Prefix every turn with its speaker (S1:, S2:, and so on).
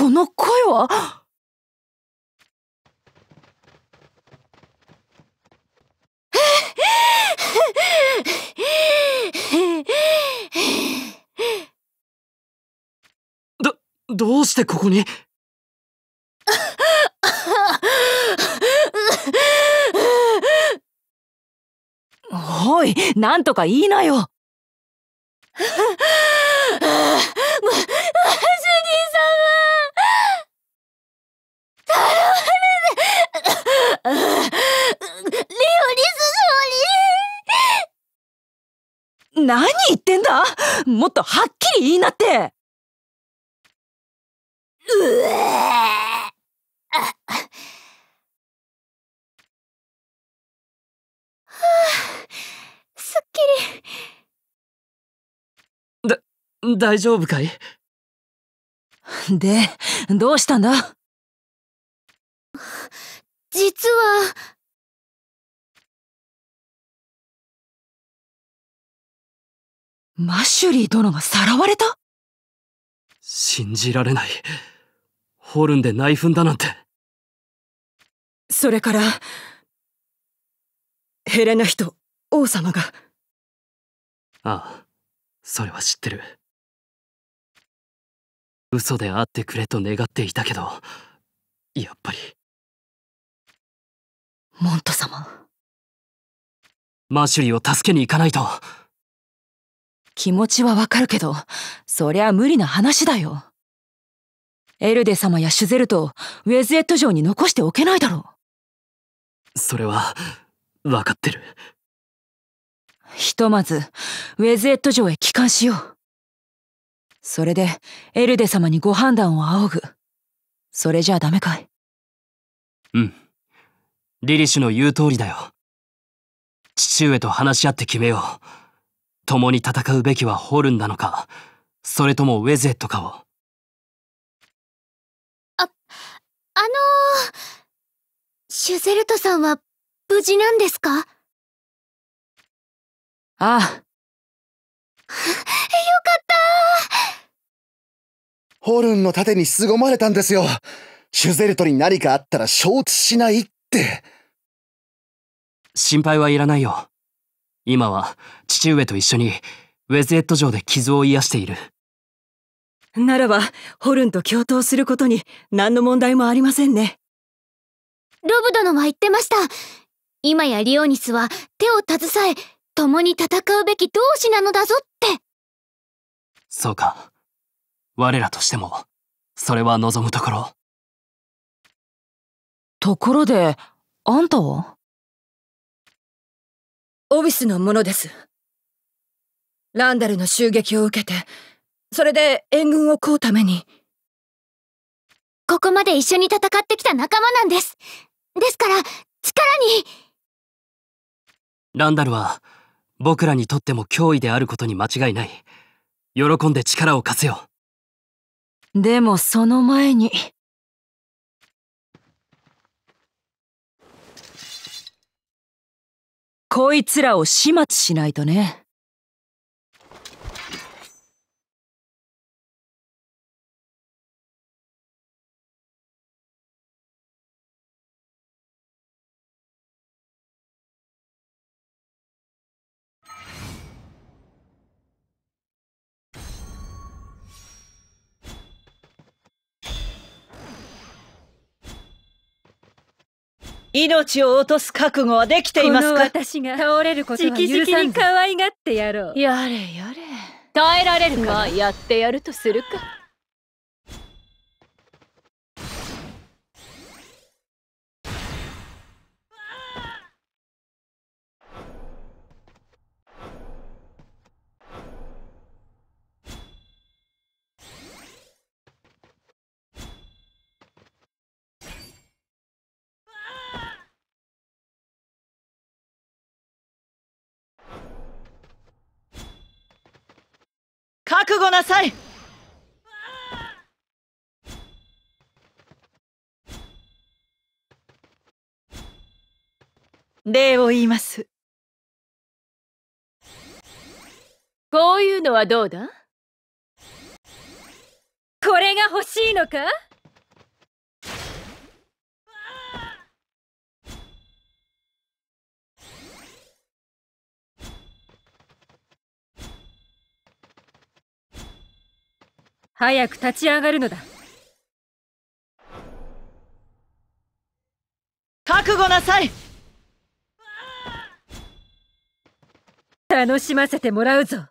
S1: この声は ど、どうしてここに おい、なんとか言いなよ何言ってんだもっとはっきり言いなってうえあはあ、すっきり。だ、大丈夫かいで、どうしたんだ実は。マシュリー殿がさらわれた信じられない。ホルンで内紛だなんて。それから、ヘレナヒト、王様が。ああ、それは知ってる。嘘で会ってくれと願っていたけど、やっぱり。モント様。マシュリーを助けに行かないと。気持ちはわかるけど、そりゃ無理な話だよ。エルデ様やシュゼルトウェズエット城に残しておけないだろう。それは、わかってる。ひとまず、ウェズエット城へ帰還しよう。それで、エルデ様にご判断を仰ぐ。それじゃダメかい。うん。リリシュの言う通りだよ。父上と話し合って決めよう。共に戦うべきはホルンなのかそれともウェゼットかをああのー、シュゼルトさんは無事なんですかああ よかったホルンの盾に凄まれたんですよシュゼルトに何かあったら承知しないって心配はいらないよ今は父上と一緒にウェズエット城で傷を癒している。ならば、ホルンと共闘することに何の問題もありませんね。ロブ殿は言ってました。今やリオニスは手を携え、共に戦うべき同志なのだぞって。そうか。我らとしても、それは望むところ。ところで、あんたはオビスのものです。ランダルの襲撃を受けて、それで援軍を請うために。ここまで一緒に戦ってきた仲間なんです。ですから、力にランダルは、僕らにとっても脅威であることに間違いない。喜んで力を貸すよ。でもその前に、こいつらを始末しないとね。命を落とす覚悟はできていますか私が倒れることは許さんに可愛がってやろうやれやれ耐えられるかやってやるとするか悟なさい礼を言いますこういうのはどうだこれが欲しいのか早く立ち上がるのだ覚悟なさい楽しませてもらうぞ